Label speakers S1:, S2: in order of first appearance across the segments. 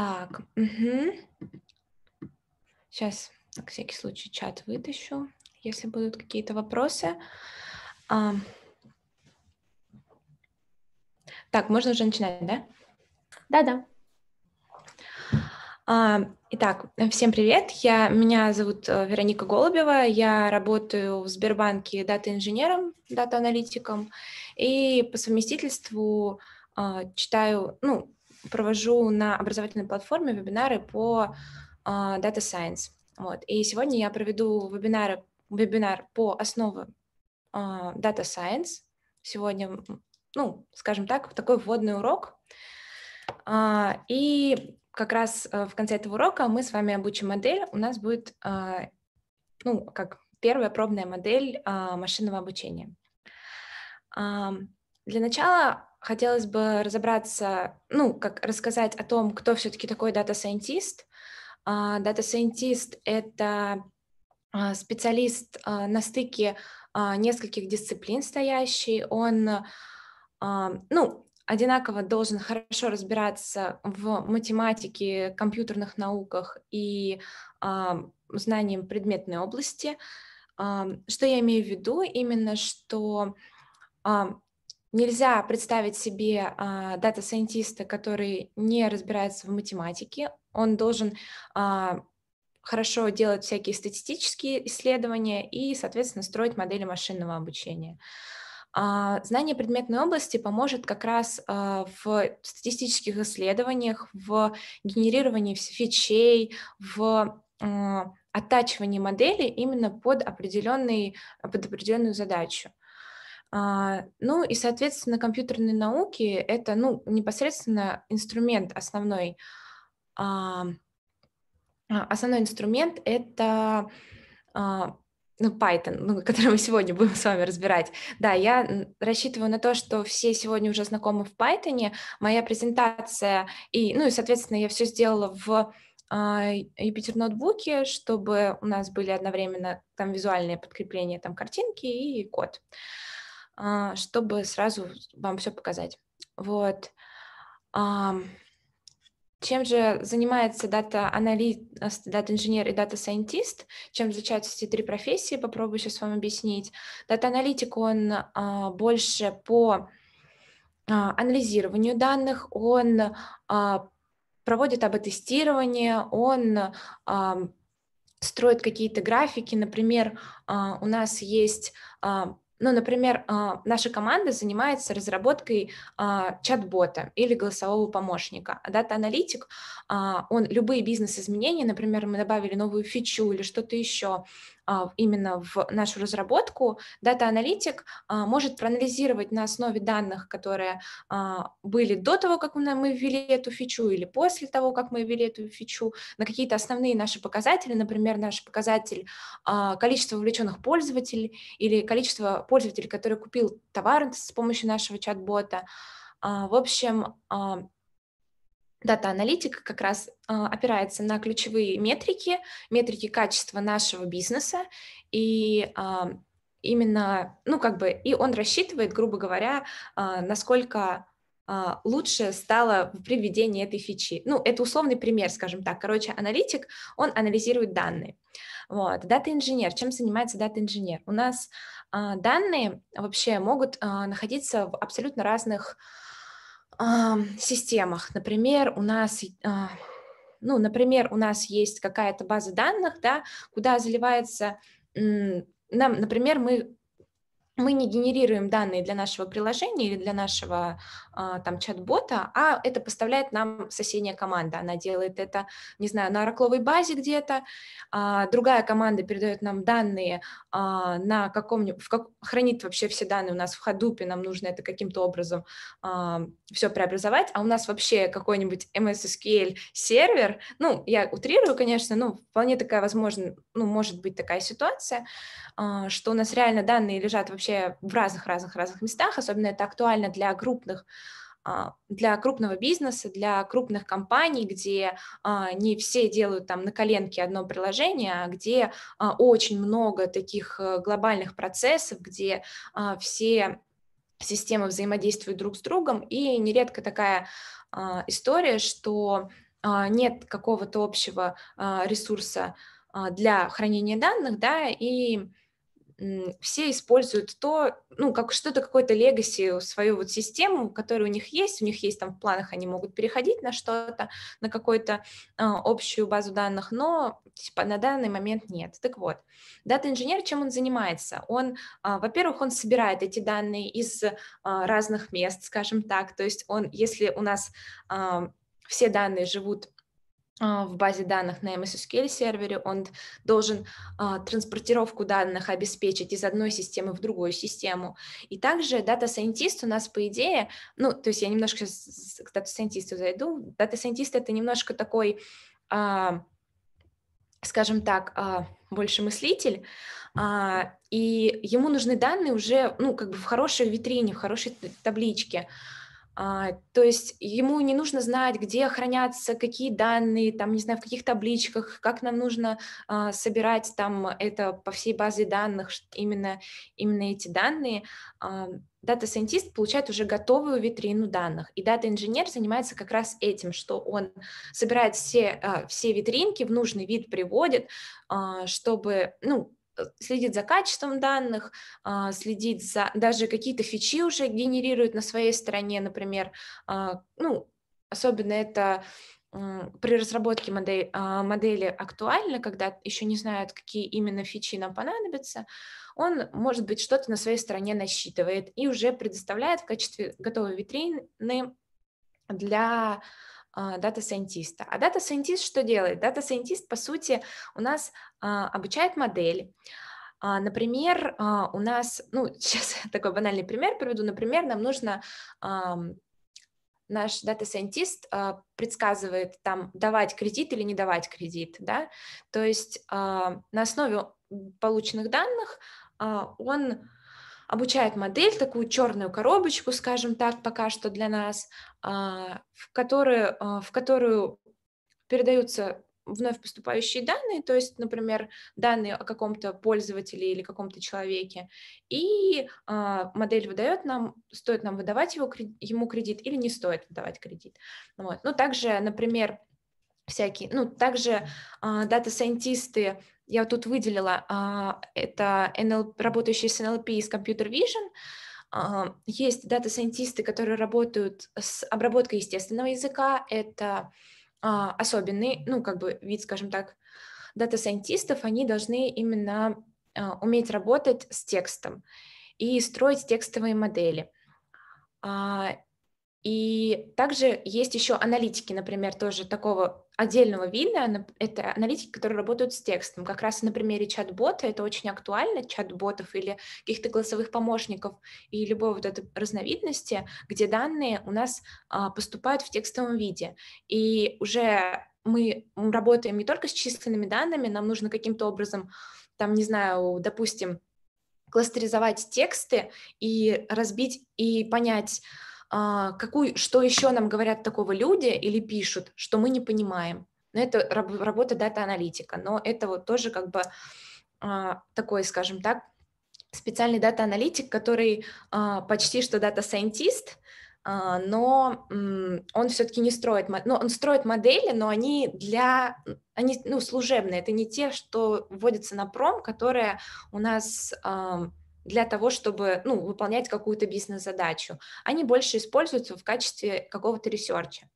S1: Так, угу. сейчас на всякий случай чат вытащу, если будут какие-то вопросы. А... Так, можно уже начинать, да? Да-да. А, итак, всем привет. Я, меня зовут э, Вероника Голубева. Я работаю в Сбербанке дата-инженером, дата-аналитиком и по совместительству а, читаю, ну, провожу на образовательной платформе вебинары по э, Data Science. Вот. И сегодня я проведу вебинары, вебинар по основам э, Data Science. Сегодня, ну, скажем так, такой вводный урок. Э, и как раз э, в конце этого урока мы с вами обучим модель. У нас будет, э, ну, как первая пробная модель э, машинного обучения. Э, для начала хотелось бы разобраться, ну, как рассказать о том, кто все-таки такой дата-сайентист. А, дата-сайентист — это а, специалист а, на стыке нескольких дисциплин стоящий. Он, ну, одинаково должен хорошо разбираться в математике, компьютерных науках и знаниям предметной области. Что я имею в виду? Именно, что Нельзя представить себе а, дата-сайентиста, который не разбирается в математике. Он должен а, хорошо делать всякие статистические исследования и, соответственно, строить модели машинного обучения. А, знание предметной области поможет как раз в статистических исследованиях, в генерировании фичей, в оттачивании модели именно под, под определенную задачу. А, ну и, соответственно, компьютерные науки — это ну, непосредственно инструмент основной. А, а, основной инструмент — это ну, Python, ну, который мы сегодня будем с вами разбирать. Да, я рассчитываю на то, что все сегодня уже знакомы в Python. Моя презентация, и, ну и, соответственно, я все сделала в Юпитер ноутбуке, чтобы у нас были одновременно там визуальные подкрепления, там картинки и код. Uh, а, чтобы сразу вам все показать. Вот. Чем же занимается дата-анализ, дата-инженер и дата-сайентист? Чем различаются эти три профессии? Попробую сейчас вам объяснить. Дата-аналитик, он а, больше по а, анализированию данных, он проводит проводит тестирование, он строит какие-то графики. Например, у нас есть ну, например, э, наша команда занимается разработкой а, чат-бота или голосового помощника. А дата-аналитик, а, он любые бизнес-изменения, например, мы добавили новую фичу или что-то еще, а, именно в нашу разработку, дата-аналитик а, может проанализировать на основе данных, которые а, были до того, как мы ввели эту фичу или после того, как мы ввели эту фичу, на какие-то основные наши показатели, например, наш показатель количества вовлеченных пользователей или количество пользователей, которые купил товар с помощью нашего чат-бота. В общем, Дата-аналитика как раз э, опирается на ключевые метрики, метрики качества нашего бизнеса, и э, именно, ну как бы, и он рассчитывает, грубо говоря, э, насколько лучше стало при введении этой фичи. Ну, это условный пример, скажем так. Короче, аналитик, он анализирует данные. Вот. Дата-инженер. Чем занимается дата-инженер? У нас данные вообще могут находиться в абсолютно разных а, системах. Например, у нас э, ну, например, у нас есть какая-то база данных, да, куда заливается, нам, например, мы мы не генерируем данные для нашего приложения или для нашего а, там чат-бота, а это поставляет нам соседняя команда. Она делает это, не знаю, на оракловой базе где-то, а, другая команда передает нам данные а, на каком-нибудь, как, хранит вообще все данные у нас в Hadoop, и нам нужно это каким-то образом все преобразовать, а у нас вообще какой-нибудь MS SQL сервер, ну, я утрирую, конечно, но вполне такая возможно, ну, может быть такая ситуация, что у нас реально данные лежат вообще в разных-разных-разных местах, особенно это актуально для крупных а, для крупного бизнеса, для крупных компаний, где а, не все делают там на коленке одно приложение, а где а, очень много таких э, глобальных процессов, где все системы взаимодействуют друг с другом, и нередко такая история, что нет какого-то общего ресурса для хранения данных, да, и все используют то, ну, как что-то, какое-то легаси, свою вот систему, которая у них есть, у них есть там в планах, они могут переходить на что-то, на какую-то э, общую базу данных, но типа, на данный момент нет. Так вот, дата-инженер, чем он занимается? Он, э, во-первых, он собирает эти данные из э, разных мест, скажем так, то есть он, если у нас э, все данные живут а, в базе данных на MSSQL сервере, он должен а, транспортировку данных обеспечить из одной системы в другую систему. И также дата-сайентист у нас, по идее, ну, то есть я немножко к дата-сайентисту зайду. Дата-сайентист — это немножко такой, а, скажем так, а, больше мыслитель, а, и ему нужны данные уже, ну, как бы в хорошей витрине, в хорошей табличке, а, то есть ему не нужно знать, где хранятся какие данные, там, не знаю, в каких табличках, как нам нужно а, собирать там это по всей базе данных, именно, именно эти данные. А, дата-сайентист получает уже готовую витрину данных, и дата-инженер занимается как раз этим, что он собирает все, все витринки, в нужный вид приводит, чтобы, ну, следит за качеством данных, а, следит за даже какие-то фичи уже генерирует на своей стороне, например, а, ну, особенно это при разработке модель, а, модели актуально, когда еще не знают, какие именно фичи нам понадобятся, он, может быть, что-то на своей стороне насчитывает и уже предоставляет в качестве готовой витрины для а, дата-сайентиста. А дата-сайентист что делает? Дата-сайентист, по сути, у нас а, обучает модель, а, Например, у нас, ну, сейчас такой банальный пример приведу. Например, нам нужно наш дата-сайентист предсказывает там давать кредит или не давать кредит, да, то есть на основе полученных данных он обучает модель, такую черную коробочку, скажем так, пока что для нас, а, в которую, а, в которую передаются вновь поступающие данные, то есть, например, данные о каком-то пользователе или каком-то человеке, и э, модель выдает нам, стоит нам выдавать его, ему кредит или не стоит выдавать кредит. Вот. Ну, также, например, всякие. Ну, также а, дата-сайентисты, э, я тут выделила, э, это NLP, работающие с NLP и с Computer Vision, э, есть дата-сайентисты, которые работают с обработкой естественного языка, это э, особенный, ну, как бы вид, скажем так, дата-сайентистов, они должны именно э, уметь работать с текстом и строить текстовые модели. И также есть еще аналитики, например, тоже такого отдельного вида. Это аналитики, которые работают с текстом. Как раз на примере чат-бота это очень актуально, чат-ботов или каких-то голосовых помощников и любой вот этой разновидности, где данные у нас а, поступают в текстовом виде. И уже мы работаем не только с численными данными, нам нужно каким-то образом, там, не знаю, допустим, кластеризовать тексты и разбить и понять, а, какую, что еще нам говорят такого люди или пишут, что мы не понимаем. Но ну, это работа дата-аналитика, но это вот тоже как бы а, такой, скажем так, специальный дата-аналитик, который а, почти что дата-сайентист, но он все-таки не строит, ну, он строит модели, но они для, они, ну, служебные, это не те, что вводятся на пром, которые у нас для того, чтобы ну, выполнять какую-то бизнес-задачу. Они больше используются в качестве какого-то ресерча.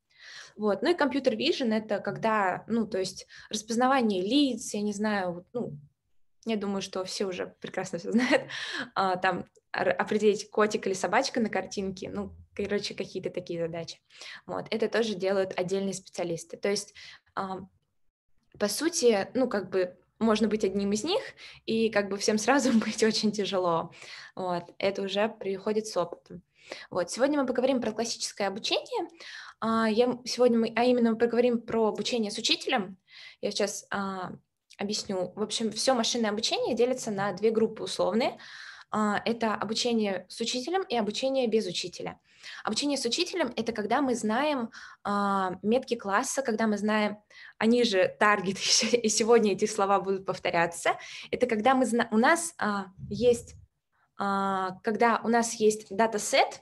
S1: Вот. Ну и компьютер vision — это когда, ну, то есть распознавание лиц, я не знаю, ну, я думаю, что все уже прекрасно все знают, а, там определить котик или собачка на картинке, ну, короче, какие-то такие задачи. Вот. Это тоже делают отдельные специалисты. То есть, а, по сути, ну, как бы можно быть одним из них, и как бы всем сразу быть очень тяжело. Вот, это уже приходит с опытом. Вот, сегодня мы поговорим про классическое обучение. А, я, сегодня мы, а именно мы поговорим про обучение с учителем. Я сейчас а, объясню. В общем, все машинное обучение делится на две группы условные – а, это обучение с учителем и обучение без учителя. Обучение с учителем — это когда мы знаем а, метки класса, когда мы знаем, они же таргет, и сегодня эти слова будут повторяться, это когда мы, у нас а, есть, когда у нас есть датасет,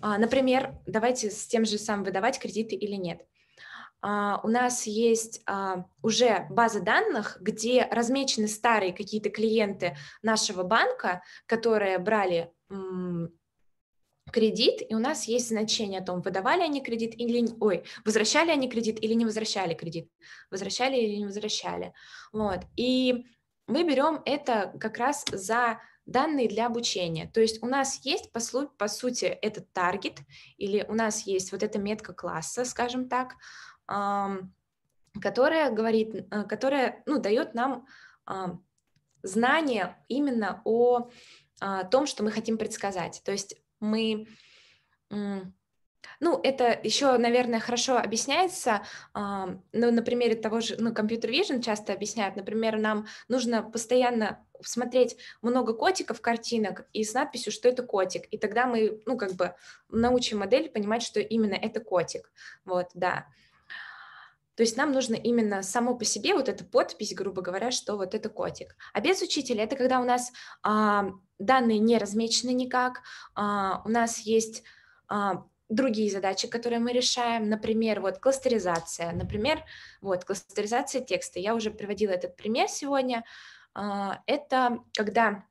S1: например, давайте с тем же самым выдавать кредиты или нет — а, у нас есть а, уже база данных, где размечены старые какие-то клиенты нашего банка, которые брали кредит, и у нас есть значение о том, выдавали они кредит или ой, возвращали они кредит или не возвращали кредит, возвращали или не возвращали. Вот. И мы берем это как раз за данные для обучения. То есть у нас есть, по, су- по сути, этот таргет, или у нас есть вот эта метка класса, скажем так, которая говорит, э, которая, ну, дает нам знание именно о а, том, что мы хотим предсказать. То есть мы ну, это еще, наверное, хорошо объясняется, ну, на примере того же, ну, компьютер vision часто объясняет, например, нам нужно постоянно смотреть много котиков, картинок и с надписью, что это котик, и тогда мы, ну, как бы научим модель понимать, что именно это котик, вот, да. То есть нам нужно именно само по себе вот эта подпись, грубо говоря, что вот это котик. А без учителя это когда у нас а, данные не размечены никак, а, у нас есть а, другие задачи, которые мы решаем, например, вот кластеризация, например, вот кластеризация текста. Я уже приводила этот пример сегодня. А, это когда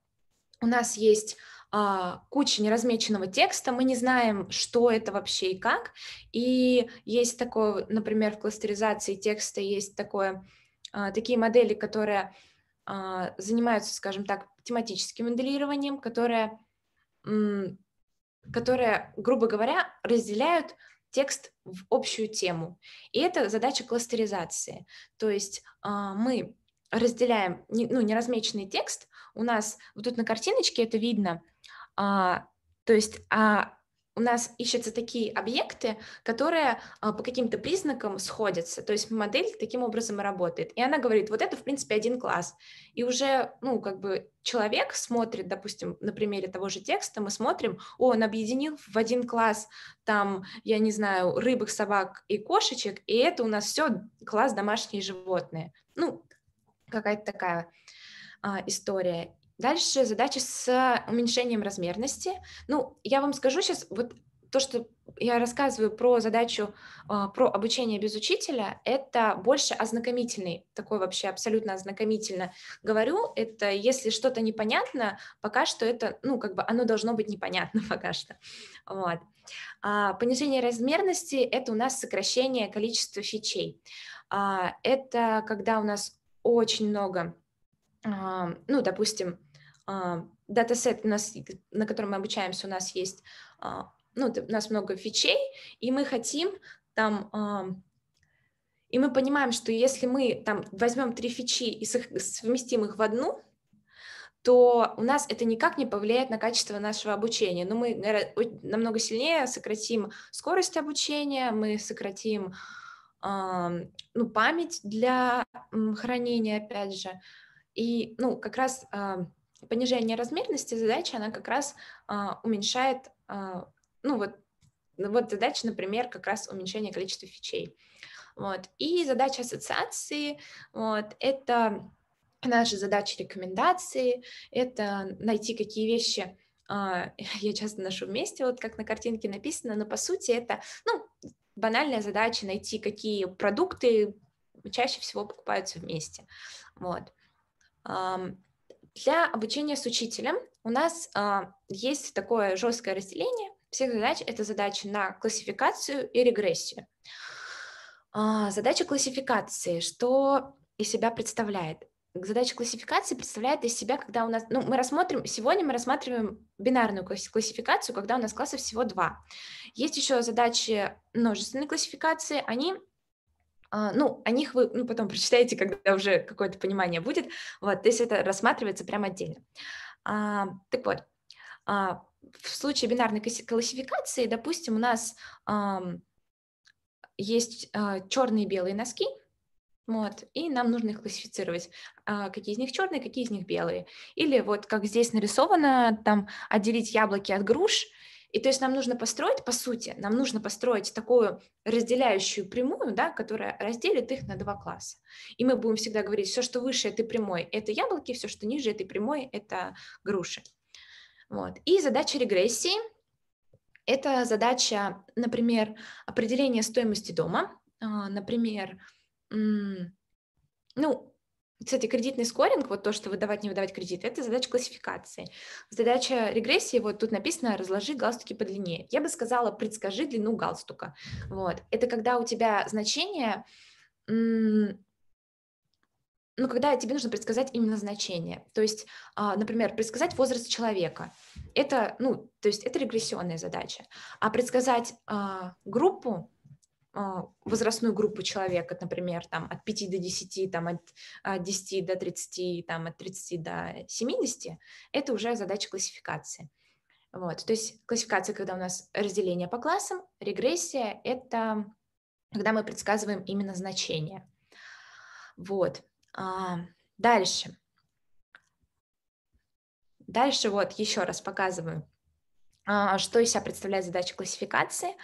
S1: у нас есть а, куча неразмеченного текста, мы не знаем, что это вообще и как. И есть такое, например, в кластеризации текста есть такое, а, такие модели, которые а, занимаются, скажем так, тематическим моделированием, которые, которые, грубо говоря, разделяют текст в общую тему. И это задача кластеризации. То есть мы разделяем ну, неразмеченный текст. У нас вот тут на картиночке это видно – а, то есть а, у нас ищутся такие объекты, которые а, по каким-то признакам сходятся. То есть модель таким образом работает. И она говорит, вот это, в принципе, один класс. И уже, ну, как бы человек смотрит, допустим, на примере того же текста, мы смотрим, о, он объединил в один класс, там, я не знаю, рыбок, собак и кошечек, и это у нас все класс домашние животные. Ну, какая-то такая а, история. Дальше задача с уменьшением размерности. Ну, я вам скажу сейчас, вот то, что я рассказываю про задачу э, про обучение без учителя, это больше ознакомительный, такой вообще абсолютно ознакомительно говорю, это если что-то непонятно, пока что это, ну, как бы оно должно быть непонятно пока что, вот. А понижение размерности – это у нас сокращение количества фичей. А это когда у нас очень много, а, ну, допустим, а, датасет, у нас, на котором мы обучаемся, у нас есть, а, ну, у нас много фичей, и мы хотим там, а, и мы понимаем, что если мы там возьмем три фичи и совместим их в одну, то у нас это никак не повлияет на качество нашего обучения. Но ну, мы намного сильнее сократим скорость обучения, мы сократим ну, память для хранения, опять же. И ну, как раз понижение размерности задачи, она как раз а, уменьшает, а, ну вот, вот задача, например, как раз уменьшение количества фичей. Вот. И задача ассоциации вот, — это наши задачи рекомендации, это найти, какие вещи а, я часто ношу вместе, вот как на картинке написано, но по сути это, ну, банальная задача найти, какие продукты чаще всего покупаются вместе. Вот. Для обучения с учителем у нас а, есть такое жесткое разделение всех задач. Это задачи на классификацию и регрессию. А, задача классификации, что из себя представляет? задача классификации представляет из себя, когда у нас, ну, мы рассмотрим, сегодня мы рассматриваем бинарную классификацию, когда у нас классов всего два. Есть еще задачи множественной классификации, они а, ну, о них вы ну, потом прочитаете, когда уже какое-то понимание будет, вот, то есть это рассматривается прямо отдельно. А, так вот, а, в случае бинарной классификации, допустим, у нас а, есть а, черные и белые носки, вот, и нам нужно их классифицировать, а, какие из них черные, какие из них белые. Или вот как здесь нарисовано, там отделить яблоки от груш – и то есть нам нужно построить, по сути, нам нужно построить такую разделяющую прямую, да, которая разделит их на два класса. И мы будем всегда говорить, все, что выше, этой прямой, это яблоки, все, что ниже, этой прямой, это груши. Вот. И задача регрессии – это задача, например, определения стоимости дома, а, например, ну, кстати, кредитный скоринг, вот то, что выдавать, не выдавать кредит, это задача классификации. Задача регрессии, вот тут написано, разложи галстуки по длине. Я бы сказала, предскажи длину галстука. Вот. Это когда у тебя значение, ну, когда тебе нужно предсказать именно значение. То есть, а, например, предсказать возраст человека. Это, ну, то есть это регрессионная задача. А предсказать а, группу а, возрастную группу человека, например, там, от 5 до 10, там, от, от 10 до 30, там, от 30 до 70, это уже задача классификации. Вот. То есть классификация, когда у нас разделение по классам, регрессия – это когда мы предсказываем именно значение. Вот. А, дальше. Дальше вот еще раз показываю, а, что из себя представляет задача классификации.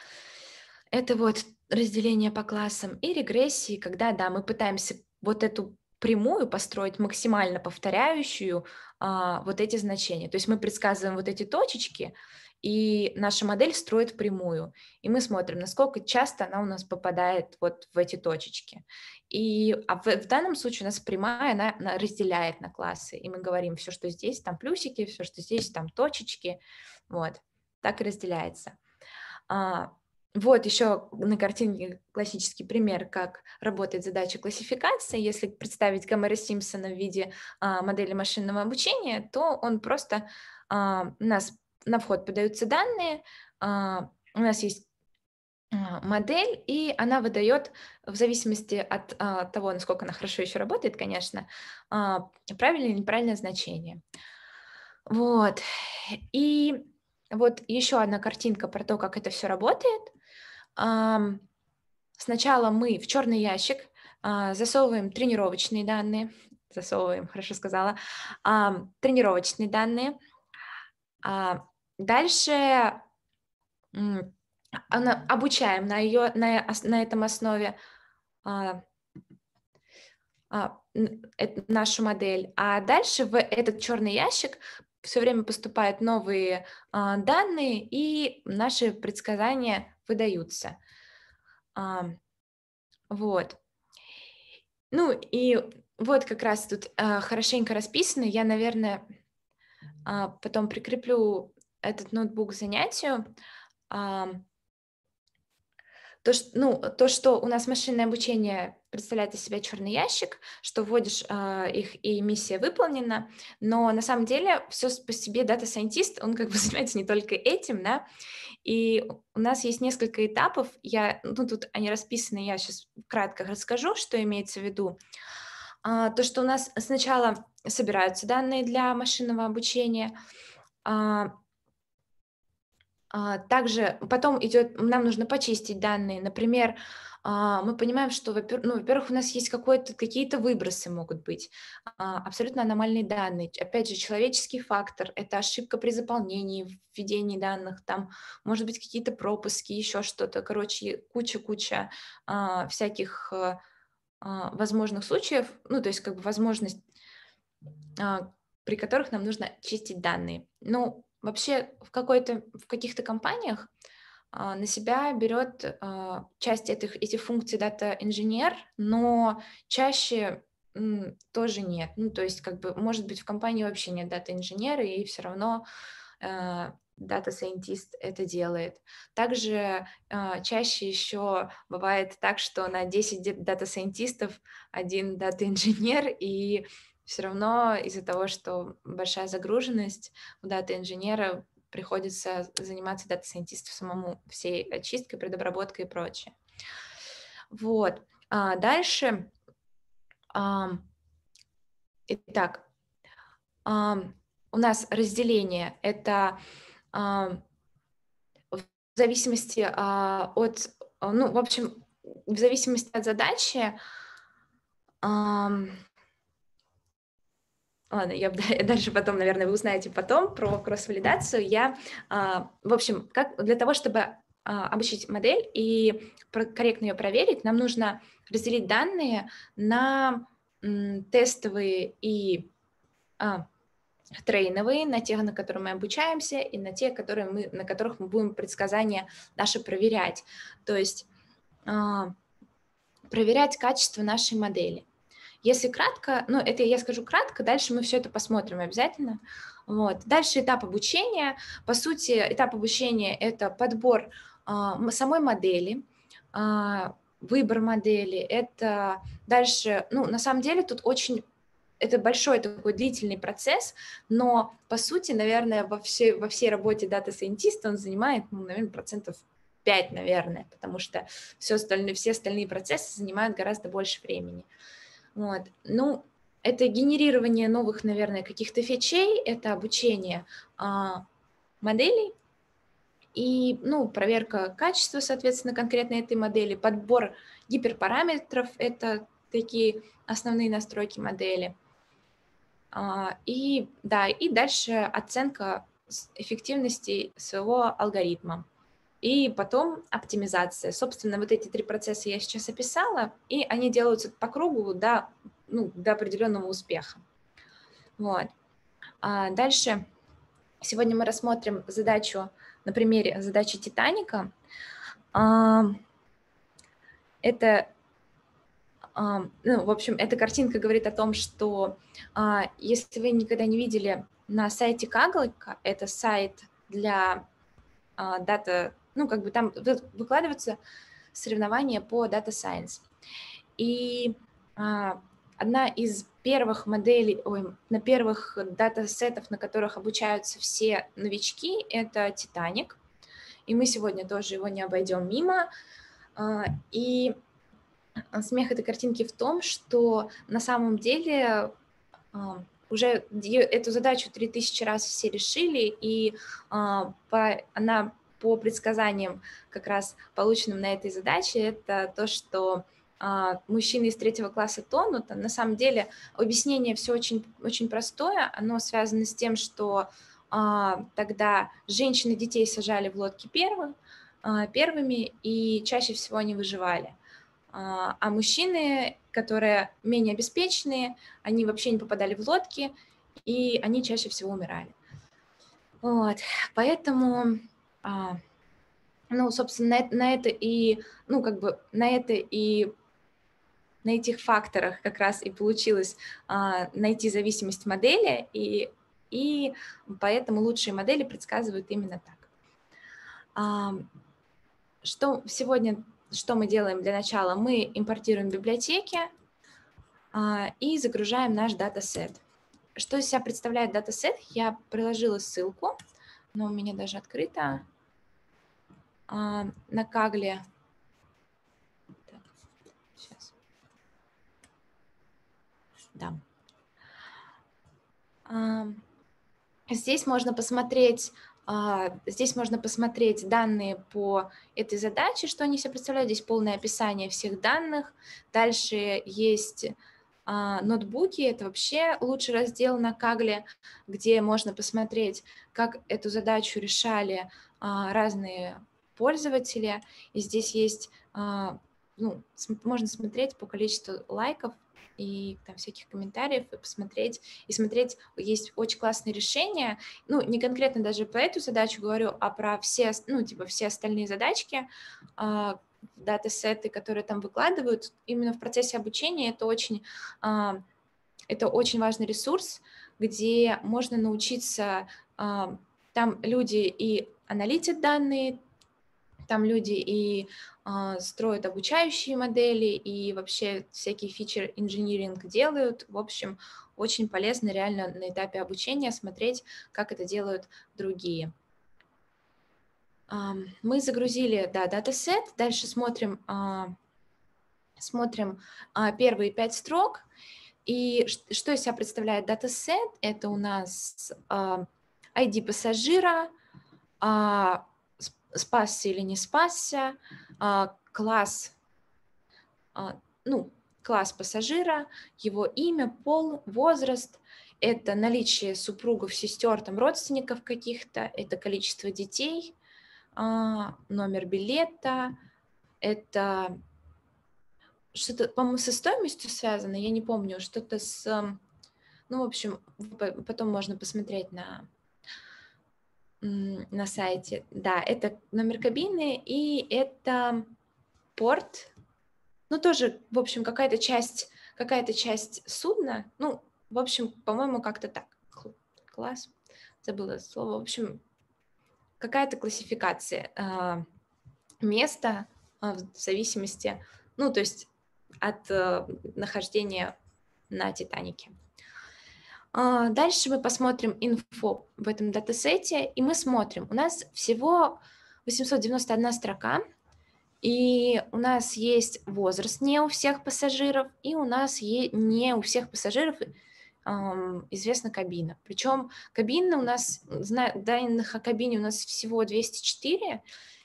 S1: Это вот разделение по классам и регрессии, когда, да, мы пытаемся вот эту прямую построить максимально повторяющую а, вот эти значения. То есть мы предсказываем вот эти точечки, и наша модель строит прямую. И мы смотрим, насколько часто она у нас попадает вот в эти точечки. И а в, в данном случае у нас прямая, она, она разделяет на классы. И мы говорим, все, что здесь, там плюсики, все, что здесь, там точечки. Вот, так и разделяется. А, вот еще на картинке классический пример, как работает задача классификации. Если представить Гомера Симпсона в виде а, модели машинного обучения, то он просто а, у нас на вход подаются данные, а, у нас есть а, модель, и она выдает в зависимости от а, того, насколько она хорошо еще работает, конечно, а, правильное или неправильное значение. Вот. И вот еще одна картинка про то, как это все работает. Сначала мы в черный ящик а, засовываем тренировочные данные, засовываем, хорошо сказала, тренировочные данные. А, дальше обучаем на, ее, на, на этом основе а, нашу модель. А дальше в этот черный ящик все время поступают новые данные и наши предсказания выдаются. А, вот. Ну и вот как раз тут а, хорошенько расписано. Я, наверное, а, потом прикреплю этот ноутбук к занятию. А, то, что, ну, то, что у нас машинное обучение представляет из себя черный ящик, что вводишь э, их, и миссия выполнена, но на самом деле все по себе дата-сайентист, он как бы занимается не только этим, да, и у нас есть несколько этапов, я, ну, тут они расписаны, я сейчас кратко расскажу, что имеется в виду. Э, то, что у нас сначала собираются данные для машинного обучения, э, а, также потом идет, нам нужно почистить данные. Например, а, мы понимаем, что, ну, во-первых, у нас есть какие-то выбросы могут быть, а, абсолютно аномальные данные. Опять же, человеческий фактор – это ошибка при заполнении, введении данных, там, может быть, какие-то пропуски, еще что-то. Короче, куча-куча всяких возможных случаев, ну, то есть, как бы возможность при которых нам нужно чистить данные. Ну, вообще в, какой-то, в каких-то компаниях а, на себя берет а, часть этих, этих функций дата-инженер, но чаще тоже нет. Ну, то есть, как бы, может быть, в компании вообще нет дата-инженера, и все равно э, дата-сайентист это делает. Также э, чаще еще бывает так, что на 10 дата-сайентистов один дата-инженер, и все равно из-за того, что большая загруженность у дата-инженера приходится заниматься дата-сайентисту самому всей очисткой, предобработкой и прочее. Вот. А дальше. А, итак, а, у нас разделение — это а, в зависимости а, от... Ну, в общем, в зависимости от задачи а, Ладно, я дальше потом, наверное, вы узнаете потом про кросс-валидацию. Я, а, в общем, как для того, чтобы а, обучить модель и корректно ее проверить, нам нужно разделить данные на тестовые и а, трейновые, на те, на которые мы обучаемся, и на те, которые мы, на которых мы будем предсказания наши проверять. То есть проверять качество нашей модели. Если кратко, ну, это я скажу кратко, дальше мы все это посмотрим обязательно. Вот. Дальше этап обучения. По сути, этап обучения – это подбор э, самой модели, э, выбор модели. Это дальше, ну, на самом деле тут очень это большой такой длительный процесс, но, по сути, наверное, во всей, во всей работе дата-сайентиста он занимает, ну, наверное, процентов 5, наверное, потому что все остальные, все остальные процессы занимают гораздо больше времени. Uh, вот. Ну, это генерирование новых, наверное, каких-то фичей, это обучение а, моделей и, ну, проверка качества, соответственно, конкретно этой модели, подбор гиперпараметров, это такие основные настройки модели. А, и, да, и дальше оценка эффективности своего алгоритма. И потом оптимизация. Собственно, вот эти три процесса я сейчас описала, и они делаются по кругу до, ну, до определенного успеха. Вот. А дальше сегодня мы рассмотрим задачу на примере задачи Титаника. А, это а, ну, в общем, эта картинка говорит о том, что а, если вы никогда не видели на сайте Kaggle, это сайт для дата ну, как бы там выкладываются соревнования по Data Science. И а, одна из первых моделей, ой, на первых датасетов, на которых обучаются все новички, это «Титаник». И мы сегодня тоже его не обойдем мимо. А, и а, смех этой картинки в том, что на самом деле а, уже эту задачу 3000 раз все решили, и а, по, она по предсказаниям, как раз полученным на этой задаче, это то, что а, мужчины из третьего класса тонут. На самом деле объяснение все очень, очень простое. Оно связано с тем, что а, тогда женщины детей сажали в лодки первым, а, первыми, и чаще всего они выживали. А, а мужчины, которые менее обеспеченные, они вообще не попадали в лодки, и они чаще всего умирали. Вот, поэтому а, ну, собственно, на, на это и, ну, как бы, на это и на этих факторах как раз и получилось а, найти зависимость модели, и, и поэтому лучшие модели предсказывают именно так. А, что сегодня, что мы делаем для начала? Мы импортируем библиотеки а, и загружаем наш датасет. Что из себя представляет датасет? Я приложила ссылку, но у меня даже открыто а, на Кагле. Так, сейчас. Да. А, здесь можно посмотреть а, Здесь можно посмотреть данные по этой задаче, что они все представляют. Здесь полное описание всех данных. Дальше есть а, ноутбуки. Это вообще лучший раздел на Кагле, где можно посмотреть, как эту задачу решали а, разные пользователя. И здесь есть, а, ну, можно смотреть по количеству лайков и там всяких комментариев и посмотреть и смотреть есть очень классные решения ну не конкретно даже по эту задачу говорю а про все ну типа все остальные задачки а, датасеты которые там выкладывают именно в процессе обучения это очень а, это очень важный ресурс где можно научиться там люди и аналитят данные там люди и э, строят обучающие модели, и вообще всякий фичер инжиниринг делают. В общем, очень полезно реально на этапе обучения смотреть, как это делают другие. Э, мы загрузили, да, датасет. Дальше смотрим, э, смотрим э, первые пять строк. И что из себя представляет датасет? Это у нас ID пассажира, спасся или не спасся, а, класс, а, ну, класс пассажира, его имя, пол, возраст, это наличие супругов, сестер, там, родственников каких-то, это количество детей, а, номер билета, это что-то, по-моему, со стоимостью связано, я не помню, что-то с... Ну, в общем, потом можно посмотреть на на сайте. Да, это номер кабины и это порт. Ну, тоже, в общем, какая-то часть, какая-то часть судна. Ну, в общем, по-моему, как-то так. Класс. Забыла слово. В общем, какая-то классификация э, места э, в зависимости, ну, то есть от э, нахождения на Титанике. А, дальше мы посмотрим инфо в этом датасете, и мы смотрим. У нас всего 891 строка, и у нас есть возраст не у всех пассажиров, и у нас не у всех пассажиров известна кабина. Причем кабины у нас, данных о кабине у нас всего 204,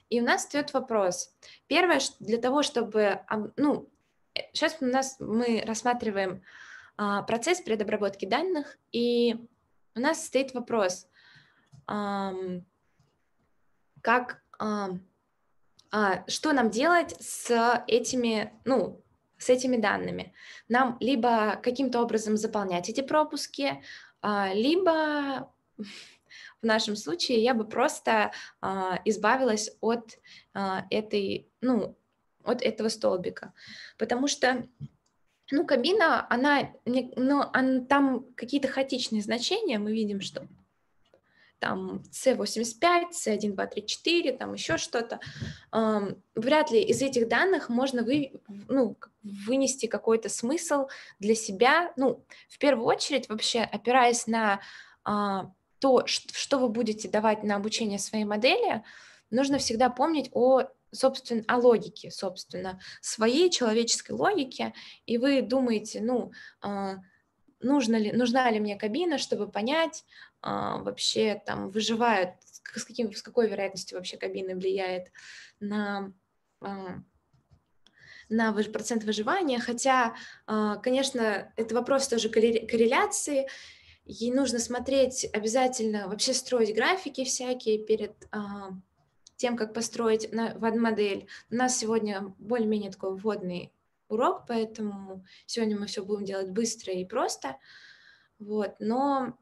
S1: и у нас стоит вопрос. Первое, для того, чтобы, ну, сейчас э, у нас мы рассматриваем а, процесс предобработки данных, и у нас стоит вопрос, как, а, что нам делать с этими, ну, с этими данными. Нам либо каким-то образом заполнять эти пропуски, а, либо в нашем случае я бы просто избавилась от этой, ну, от этого столбика, потому что ну, кабина, она, ну, она там какие-то хаотичные значения, мы видим, что там C85, c 1234 там еще что-то. Вряд ли из этих данных можно вы, ну, вынести какой-то смысл для себя. Ну, в первую очередь, вообще опираясь на а, то, что вы будете давать на обучение своей модели, нужно всегда помнить о собственно, о логике, собственно, своей человеческой логике, и вы думаете, ну, а, нужно ли, нужна ли мне кабина, чтобы понять, а, вообще там выживают, с, каким, с какой вероятностью вообще кабина влияет на а, на процент выживания, хотя, конечно, это вопрос тоже корреляции, ей нужно смотреть обязательно, вообще строить графики всякие перед тем, как построить модель. У нас сегодня более-менее такой вводный урок, поэтому сегодня мы все будем делать быстро и просто. Вот, но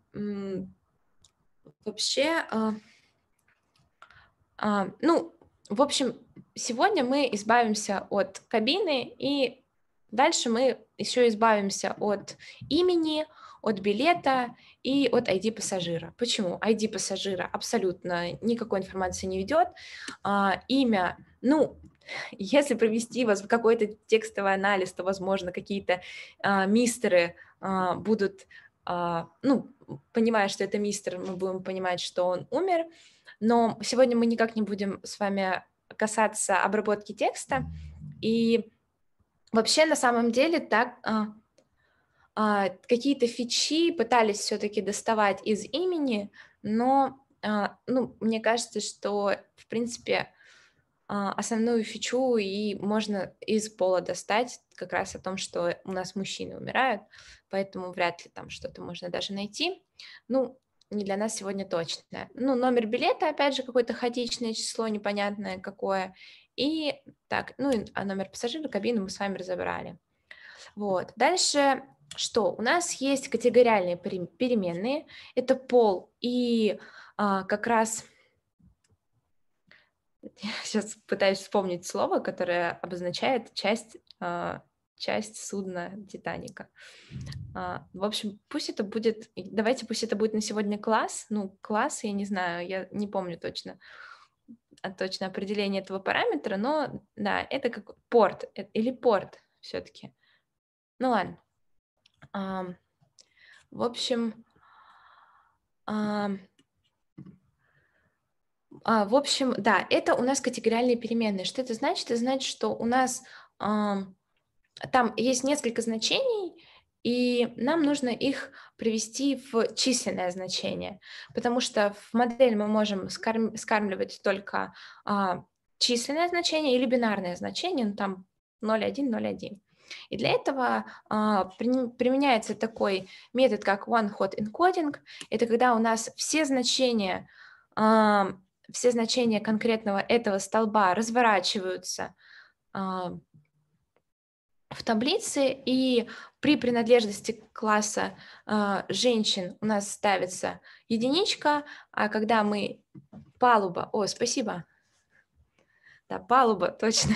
S1: вообще, а, а, ну, в общем, сегодня мы избавимся от кабины и дальше мы еще избавимся от имени, от билета и от ID пассажира. Почему? ID пассажира абсолютно никакой информации не ведет. А, имя, ну, если провести вас в какой-то текстовый анализ, то, возможно, какие-то а, мистеры а, будут, а, ну, понимая, что это мистер, мы будем понимать, что он умер. Но сегодня мы никак не будем с вами касаться обработки текста. И вообще, на самом деле, так... А, а, какие-то фичи пытались все-таки доставать из имени, но а, ну, мне кажется, что, в принципе, а, основную фичу и можно из пола достать как раз о том, что у нас мужчины умирают, поэтому вряд ли там что-то можно даже найти. Ну, не для нас сегодня точно. Ну, номер билета, опять же, какое-то хаотичное число, непонятное какое. И так, ну, а номер пассажира, кабину мы с вами разобрали. Вот. Дальше что у нас есть категориальные переменные, это пол и а, как раз сейчас пытаюсь вспомнить слово, которое обозначает часть, а, часть судна Титаника. А, в общем, пусть это будет, давайте пусть это будет на сегодня класс, ну класс, я не знаю, я не помню точно а, точно определение этого параметра, но да, это как порт э, или порт все-таки. Ну ладно. А, в общем, а, а, в общем, да, это у нас категориальные переменные. Что это значит? Это значит, что у нас а, там есть несколько значений, и нам нужно их привести в численное значение, потому что в модель мы можем скарм, скармливать только а, численное значение или бинарное значение, ну, там 0,1, 0,1. И для этого а, применяется такой метод, как one-hot encoding. Это когда у нас все значения, а, все значения конкретного этого столба разворачиваются а, в таблице, и при принадлежности класса женщин у нас ставится единичка, а когда мы палуба, о, спасибо, да, палуба, точно,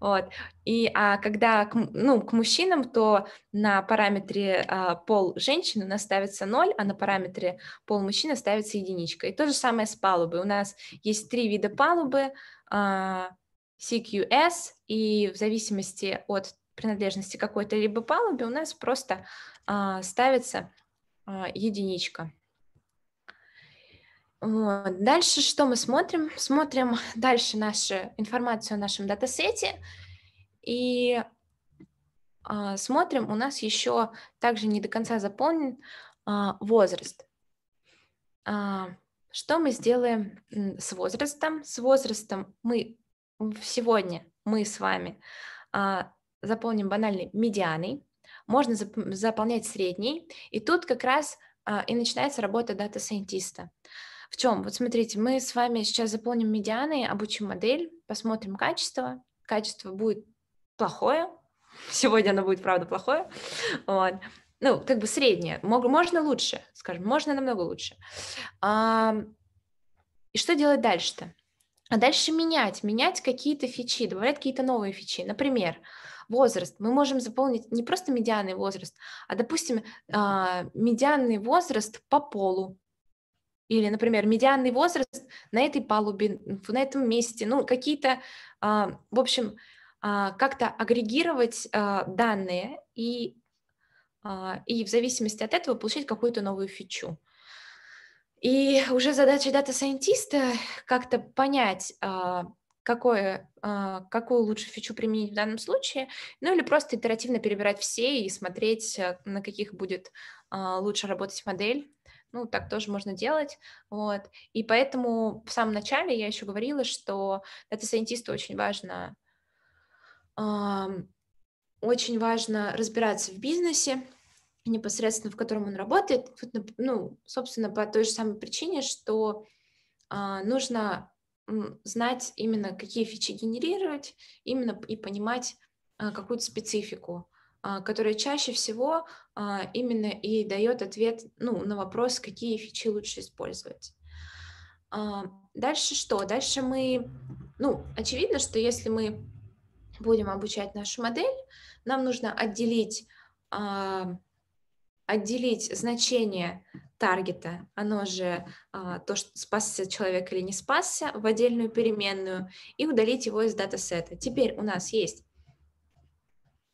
S1: вот, и а когда, к, ну, к мужчинам, то на параметре а, пол женщины у нас ставится ноль, а на параметре пол мужчины ставится единичка, и то же самое с палубой, у нас есть три вида палубы, а, CQS, и в зависимости от принадлежности какой-то либо палубе у нас просто а, ставится а, единичка. Вот. Дальше что мы смотрим? Смотрим дальше нашу информацию о нашем датасете и э, смотрим, у нас еще также не до конца заполнен э, возраст. Э, что мы сделаем с возрастом? С возрастом мы сегодня мы с вами э, заполним банальный медианный, можно зап заполнять средний, и тут как раз э, и начинается работа дата-сайентиста. В чем? Вот смотрите, мы с вами сейчас заполним медианы, обучим модель, посмотрим качество. Качество будет плохое. Сегодня оно будет, правда, плохое. Вот. Ну, как бы среднее. Можно лучше, скажем, можно намного лучше. И что делать дальше-то? А дальше менять, менять какие-то фичи, добавлять какие-то новые фичи. Например, возраст. Мы можем заполнить не просто медианный возраст, а, допустим, а, медианный возраст по полу. Или, например, медианный возраст на этой палубе, на этом месте, ну, какие-то, а, в общем, а, как-то агрегировать а, данные и, и в зависимости от этого получить какую-то новую фичу. И уже задача дата-сайентиста как-то понять, какое, какую лучше фичу применить в данном случае, ну или просто итеративно перебирать все и смотреть, э, на каких будет лучше работать модель, ну, так тоже можно делать, вот, и поэтому в самом начале я еще говорила, что дата-сайентисту очень важно, очень важно разбираться в бизнесе, непосредственно в котором он работает, ну, собственно, по той же самой причине, что а, нужно знать именно, какие фичи генерировать, именно и понимать а, какую-то специфику, а, которая чаще всего а, именно и дает ответ ну, на вопрос, какие фичи лучше использовать. А, дальше что? Дальше мы, ну, очевидно, что если мы будем обучать нашу модель, нам нужно отделить, отделить значение таргета, оно же то, что спасся человек или не спасся, в отдельную переменную и удалить его из датасета. Теперь у нас есть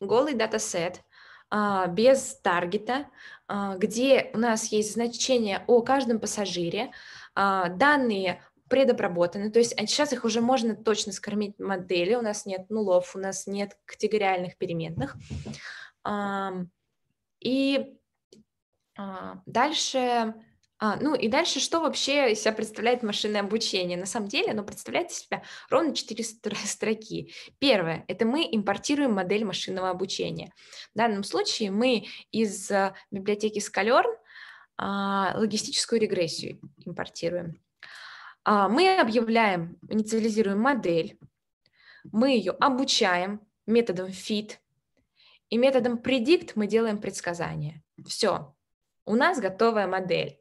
S1: голый датасет а, без таргета, а, где у нас есть значение о каждом пассажире, а, данные предобработаны, то есть сейчас их уже можно точно скормить модели, у нас нет нулов, у нас нет категориальных переменных. И дальше а, ну и дальше, что вообще из себя представляет машинное обучение? На самом деле оно ну, представляет из себя ровно 4 строки. Первое – это мы импортируем модель машинного обучения. В данном случае мы из э, библиотеки Scalern а, логистическую регрессию импортируем. А, мы объявляем, инициализируем модель, мы ее обучаем методом fit, и методом predict мы делаем предсказания. Все, у нас готовая модель.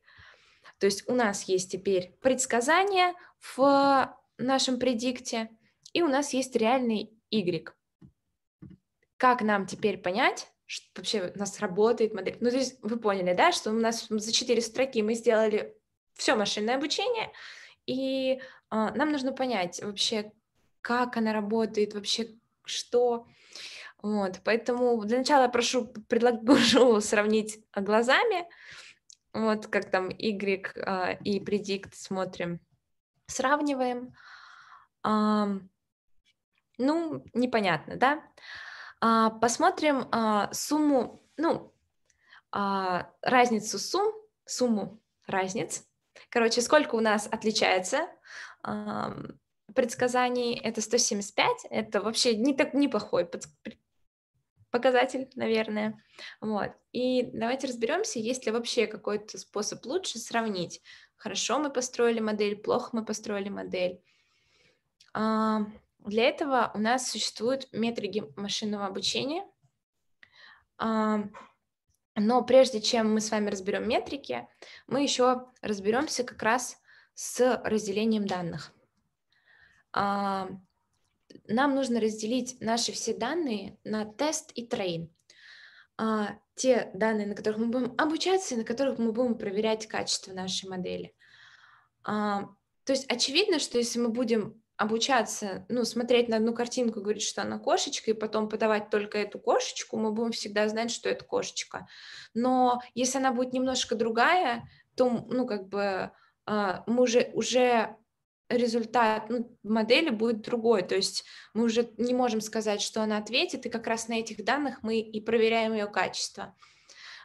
S1: То есть у нас есть теперь предсказание в нашем предикте, и у нас есть реальный Y. Как нам теперь понять, что вообще у нас работает модель? Ну, то есть вы поняли, да, что у нас за четыре строки мы сделали все машинное обучение, и э, нам нужно понять вообще, как она работает, вообще что. Вот, поэтому для начала я прошу, предложу сравнить глазами, вот как там Y э, и predict смотрим, сравниваем. Э, ну, непонятно, да? Э, посмотрим э, сумму, ну, э, разницу сумм, сумму разниц. Короче, сколько у нас отличается э, предсказаний, это 175, это вообще не так неплохой показатель, наверное. Вот. И давайте разберемся, есть ли вообще какой-то способ лучше сравнить. Хорошо мы построили модель, плохо мы построили модель. А, для этого у нас существуют метрики машинного обучения. А, но прежде чем мы с вами разберем метрики, мы еще разберемся как раз с разделением данных. А, нам нужно разделить наши все данные на тест и трейн. А, те данные, на которых мы будем обучаться и на которых мы будем проверять качество нашей модели. А, то есть очевидно, что если мы будем обучаться, ну, смотреть на одну картинку, говорить, что она кошечка, и потом подавать только эту кошечку, мы будем всегда знать, что это кошечка. Но если она будет немножко другая, то, ну, как бы а, мы уже, уже результат ну, модели будет другой. То есть мы уже не можем сказать, что она ответит, и как раз на этих данных мы и проверяем ее качество.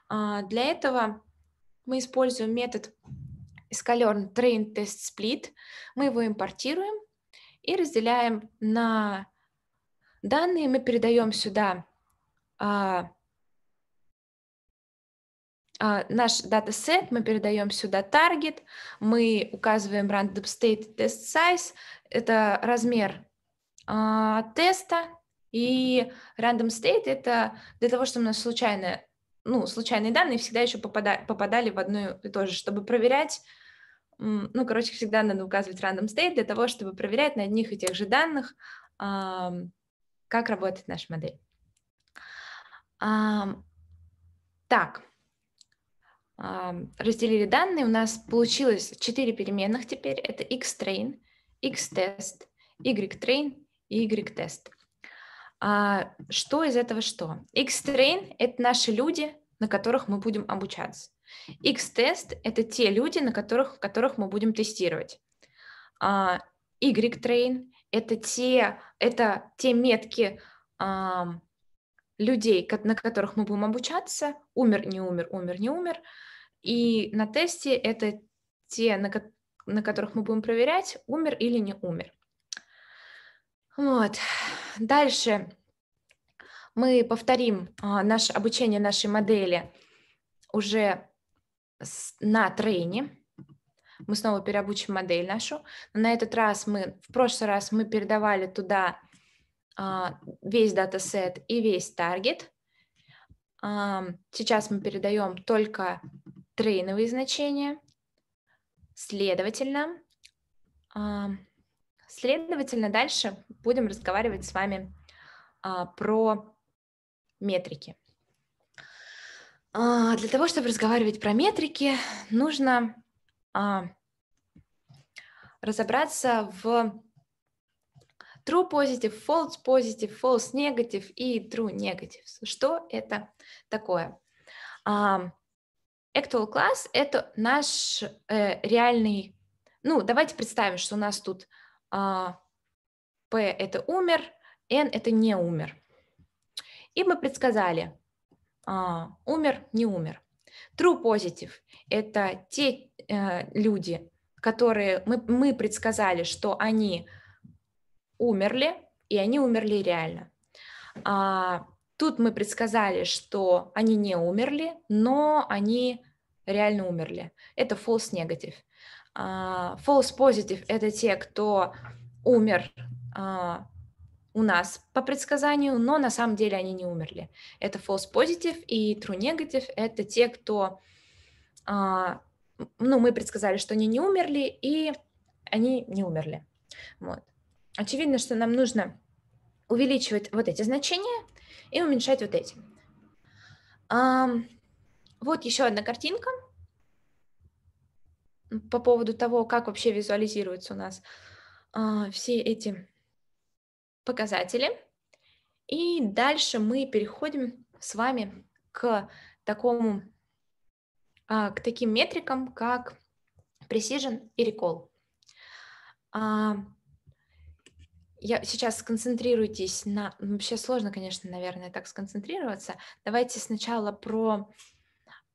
S1: А, для этого мы используем метод Scalern Train Test Split. Мы его импортируем и разделяем на данные. Мы передаем сюда а, а, наш датасет, мы передаем сюда таргет, мы указываем random state test size, это размер а, теста, и random state это для того, чтобы у нас случайно, ну, случайные данные всегда еще попадали, попадали в одно и то же, чтобы проверять, ну, короче, всегда надо указывать random state для того, чтобы проверять на одних и тех же данных, а, как работает наша модель. А, так, разделили данные, у нас получилось 4 переменных теперь. Это x-train, x-test, y-train и y-test. А что из этого что? X-train – это наши люди, на которых мы будем обучаться. X-тест – это те люди, на которых, которых мы будем тестировать. А Y-train – это те, это те метки, людей, на которых мы будем обучаться, умер, не умер, умер, не умер, и на тесте это те, на, ко- на которых мы будем проверять, умер или не умер. Вот. Дальше мы повторим а, наше обучение нашей модели уже с, на трейне. Мы снова переобучим модель нашу. На этот раз мы, в прошлый раз мы передавали туда а, весь датасет и весь таргет. А, сейчас мы передаем только трейновые значения. Следовательно, а, следовательно, дальше будем разговаривать с вами а, про метрики. А, для того, чтобы разговаривать про метрики, нужно разобраться в true positive, false positive, false negative и true negative. Что это такое? Actual класс — это наш э, реальный... Ну, давайте представим, что у нас тут э, P — это умер, N — это не умер. И мы предсказали, э, умер, не умер. True positive — это те э, люди, которые мы, мы предсказали, что они умерли, и они умерли реально. А, тут мы предсказали, что они не умерли, но они реально умерли. Это false negative. А, false positive – это те, кто умер а, у нас по предсказанию, но на самом деле они не умерли. Это false positive и true negative – это те, кто, а, ну, мы предсказали, что они не умерли, и они не умерли. Вот. Очевидно, что нам нужно увеличивать вот эти значения и уменьшать вот эти. Вот еще одна картинка по поводу того, как вообще визуализируются у нас э, все эти показатели. И дальше мы переходим с вами к такому, э, к таким метрикам, как Precision и Recall. Э, я сейчас сконцентрируйтесь на... Ну, вообще сложно, конечно, наверное, так сконцентрироваться. Давайте сначала про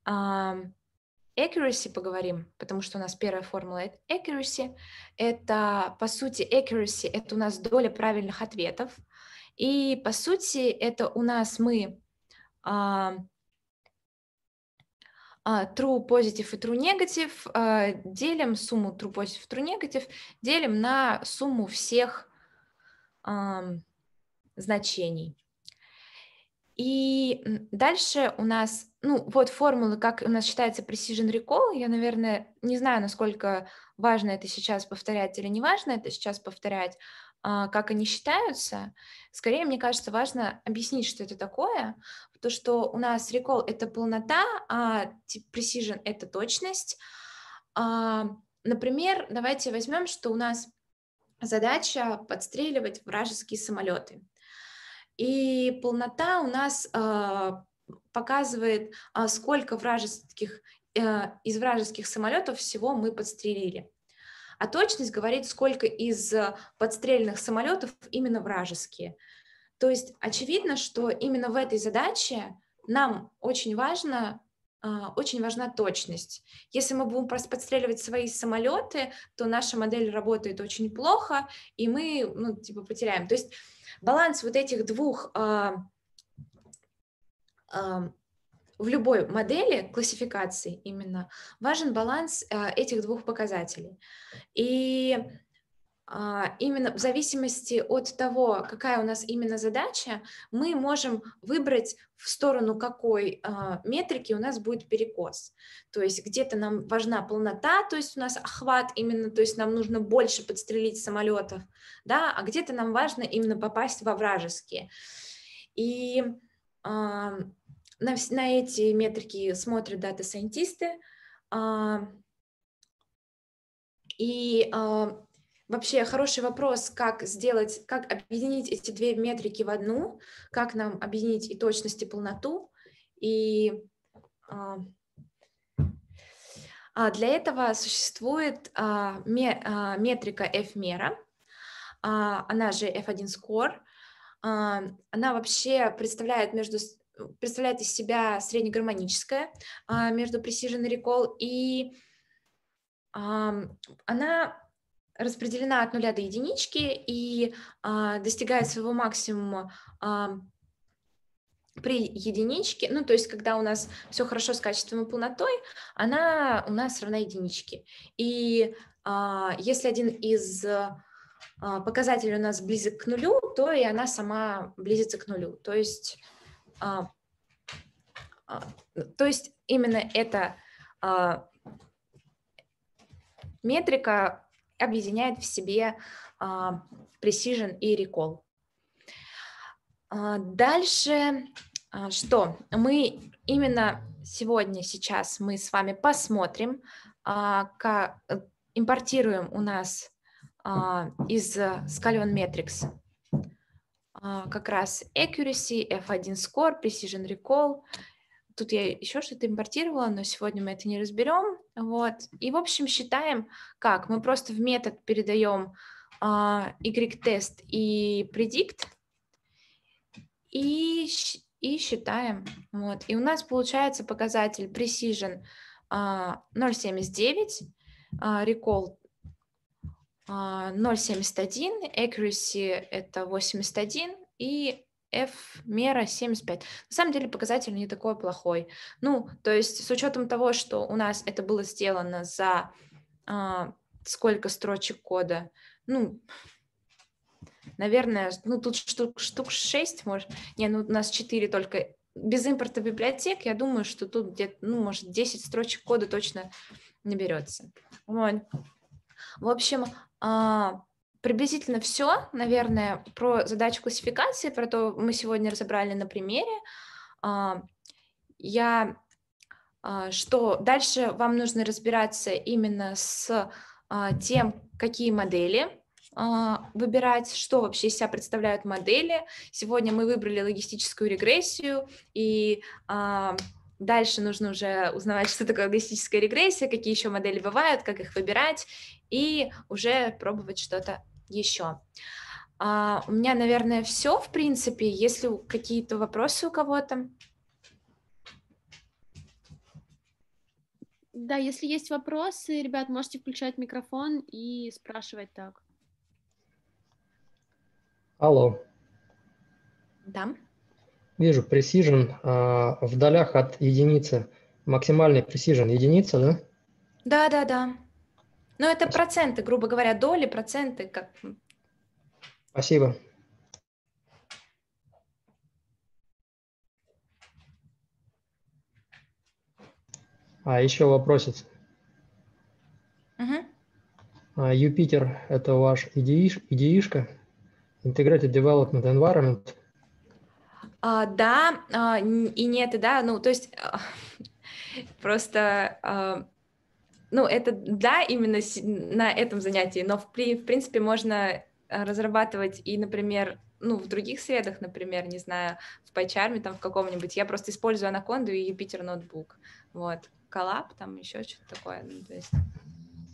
S1: accuracy поговорим, потому что у нас первая формула это accuracy. Это, по сути, accuracy — это у нас доля правильных ответов. И, по сути, это у нас мы а, а, true positive и true negative а, делим сумму true positive true negative делим на сумму всех значений. И дальше у нас ну, вот формулы, как у нас считается precision recall, я, наверное, не знаю, насколько важно это сейчас повторять или не важно это сейчас повторять, а, как они считаются. Скорее, мне кажется, важно объяснить, что это такое, то, что у нас recall — это полнота, а precision — это точность. А, например, давайте возьмем, что у нас задача подстреливать вражеские самолеты. И полнота у нас а, показывает, а, сколько вражеских, э, из вражеских самолетов всего мы подстрелили. А точность говорит, сколько из э, подстрельных самолетов именно вражеские. То есть очевидно, что именно в этой задаче нам очень важно а, очень важна точность. Если мы будем просто подстреливать свои самолеты, то наша модель работает очень плохо, и мы ну, типа потеряем. То есть баланс вот этих двух а, в любой модели классификации именно важен баланс а, этих двух показателей. И а, именно в зависимости от того, какая у нас именно задача, мы можем выбрать в сторону какой а, метрики у нас будет перекос. То есть где-то нам важна полнота, то есть у нас охват именно, то есть нам нужно больше подстрелить самолетов, да, а где-то нам важно именно попасть во вражеские. И на, на эти метрики смотрят дата-сайентисты. А, и а, Вообще хороший вопрос, как сделать, как объединить эти две метрики в одну, как нам объединить и точность, и полноту. И а, а для этого существует а, ме, а, метрика F-мера, а, она же F1 score. А, она вообще представляет между представляет из себя среднегармоническое а, между Precision и Recall, и она распределена от нуля до единички и а, достигает своего максимума а, при единичке, ну, то есть, когда у нас все хорошо с качеством и полнотой, она у нас равна единичке. И а, если один из а, показателей у нас близок к нулю, то и она сама близится к нулю. То есть а, а, то есть именно эта а, метрика объединяет в себе precision и recall. Дальше что? Мы именно сегодня, сейчас мы с вами посмотрим, как э, импортируем у нас из э, Scalion Metrics а, как раз accuracy, F1 score, precision recall. Тут я еще что-то импортировала, но сегодня мы это не разберем. Вот. И, в общем, считаем, как мы просто в метод передаем uh, а, y-тест и predict, и, и считаем. Вот. И у нас получается показатель precision uh, 0,79, uh, recall 0,71, а, accuracy это 81 и F мера 75. На самом деле показатель не такой плохой. Ну, то есть с учетом того, что у нас это было сделано за а, сколько строчек кода, ну, наверное, ну тут штук, штук 6, может, не, ну у нас 4 только без импорта библиотек, я думаю, что тут где-то, ну, может, 10 строчек кода точно наберется. Вот. В общем, а, приблизительно все, наверное, про задачу классификации, про то мы сегодня разобрали на примере. А, я а, что дальше вам нужно разбираться именно с тем, какие модели выбирать, что вообще из себя представляют модели. Сегодня мы выбрали логистическую регрессию, и дальше нужно уже узнавать, что такое логистическая регрессия, какие еще модели бывают, как их выбирать, и уже пробовать что-то еще. А, у меня, наверное, все, в принципе. Если какие-то
S2: вопросы у кого-то? Да, если есть вопросы, ребят, можете включать микрофон и спрашивать так. Алло. Да. Вижу, пресижен а, в долях от единицы. Максимальный пресижен единица, да?
S1: Да, да, да. Ну это Спасибо. проценты, грубо говоря, доли, проценты. Как...
S2: Спасибо. А еще вопросец. Угу. А, Юпитер – это ваш идеишка? Integrated Development Environment?
S1: А, да а, и нет, и да. Ну, то есть а, просто а, ну, это да, именно на этом занятии, но в, в принципе можно э, разрабатывать и, например, ну, в других средах, например, не знаю, в PyCharm, там, в каком-нибудь, я просто использую анаконду и Юпитер ноутбук, вот, коллаб, там, еще что-то такое, ну, то есть...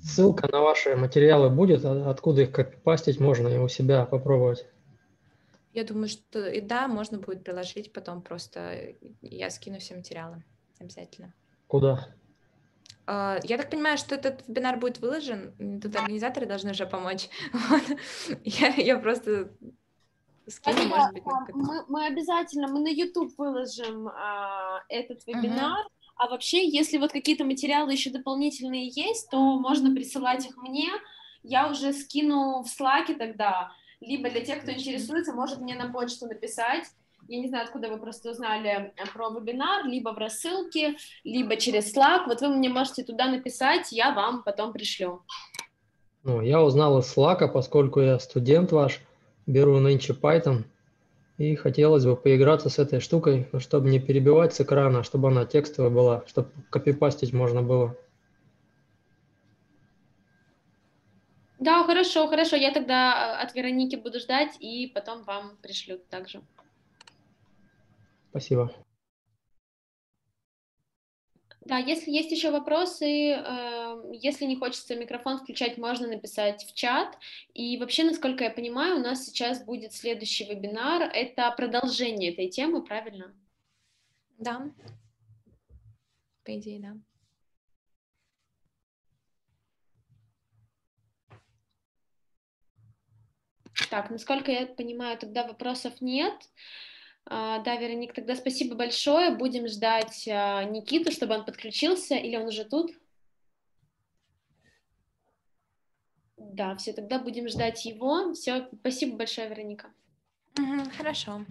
S2: Ссылка на ваши материалы будет, а, откуда их как пастить можно и у себя попробовать.
S1: Я думаю, что и да, можно будет приложить потом просто. Я скину все материалы обязательно. Куда? А, я так понимаю, что этот вебинар будет выложен, тут организаторы должны уже помочь. Вот. Я, я просто
S2: скину, а может быть. Да, мы, мы обязательно, мы на YouTube выложим а, этот вебинар, угу. А вообще, если вот какие-то материалы еще дополнительные есть, то можно присылать их мне. Я уже скину в слаке тогда. Либо для тех, кто интересуется, может мне на почту написать. Я не знаю, откуда вы просто узнали э, про вебинар, либо в рассылке, либо через Slack. Вот вы мне можете туда написать, я вам потом пришлю. Ну, я узнал из Slack, поскольку я студент ваш, беру нынче Python, и хотелось бы поиграться с этой штукой, ну, чтобы не перебивать с экрана, чтобы она текстовая была, чтобы копипастить можно было. Да, хорошо, хорошо. Я тогда э, от Вероники буду ждать и потом вам пришлю также. Спасибо. Да, если есть еще вопросы, эм, если не хочется микрофон включать, можно написать в чат. И вообще, насколько я понимаю, у нас сейчас будет следующий вебинар. Это продолжение этой темы, правильно? Да. По идее, да. Так, насколько я понимаю, тогда вопросов нет. Нет. А, да, Вероник, тогда спасибо большое. Будем ждать а, Никиту, чтобы он подключился, или он уже тут? Да, все, тогда будем ждать его. Все, спасибо большое, Вероника.
S1: хорошо.